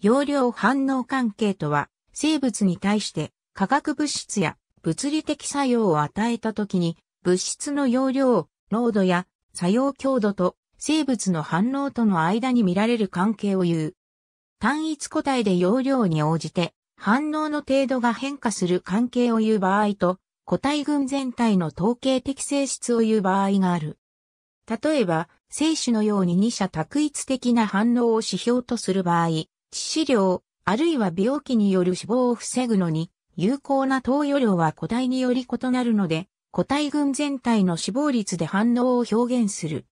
容量反応関係とは、生物に対して化学物質や物理的作用を与えたときに、物質の容量、濃度や作用強度と生物の反応との間に見られる関係を言う。単一個体で容量に応じて反応の程度が変化する関係を言う場合と、個体群全体の統計的性質を言う場合がある。例えば、精子のように二者択一的な反応を指標とする場合、致死量、あるいは病気による死亡を防ぐのに、有効な投与量は個体により異なるので、個体群全体の死亡率で反応を表現する。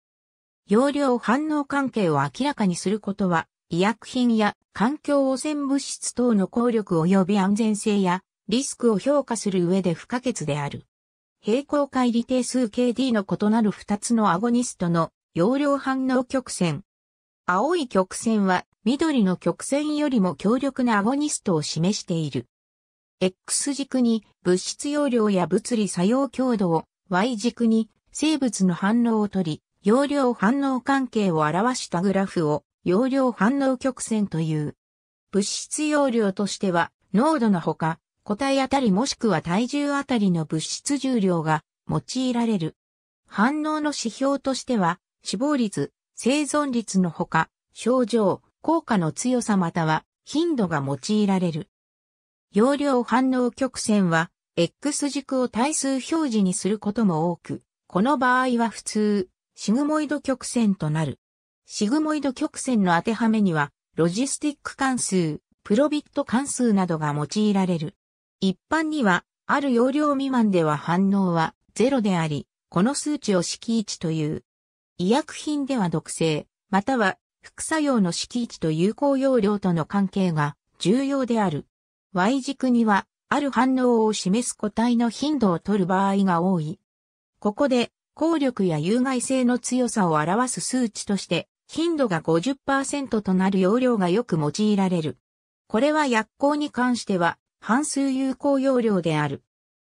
容量反応関係を明らかにすることは、医薬品や環境汚染物質等の効力及び安全性やリスクを評価する上で不可欠である。平行回離定数 KD の異なる2つのアゴニストの容量反応曲線。青い曲線は緑の曲線よりも強力なアゴニストを示している。X 軸に物質容量や物理作用強度を、Y 軸に生物の反応を取り、容量反応関係を表したグラフを容量反応曲線という。物質容量としては、濃度のほか、個体あたりもしくは体重あたりの物質重量が用いられる。反応の指標としては、死亡率、生存率のほか、症状、効果の強さまたは頻度が用いられる。容量反応曲線は X 軸を対数表示にすることも多く、この場合は普通、シグモイド曲線となる。シグモイド曲線の当てはめには、ロジスティック関数、プロビット関数などが用いられる。一般には、ある容量未満では反応は0であり、この数値を式位置という。医薬品では毒性、または副作用の敷位置と有効容量との関係が重要である。Y 軸には、ある反応を示す個体の頻度を取る場合が多い。ここで、効力や有害性の強さを表す数値として、頻度が50%となる容量がよく用いられる。これは薬効に関しては、半数有効容量である。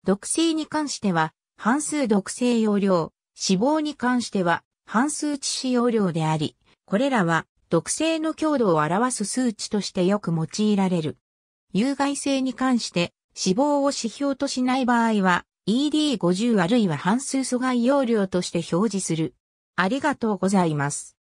毒性に関しては、半数毒性容量、死亡に関しては、半数致死容量であり、これらは毒性の強度を表す数値としてよく用いられる。有害性に関して死亡を指標としない場合は ED50 あるいは半数阻害容量として表示する。ありがとうございます。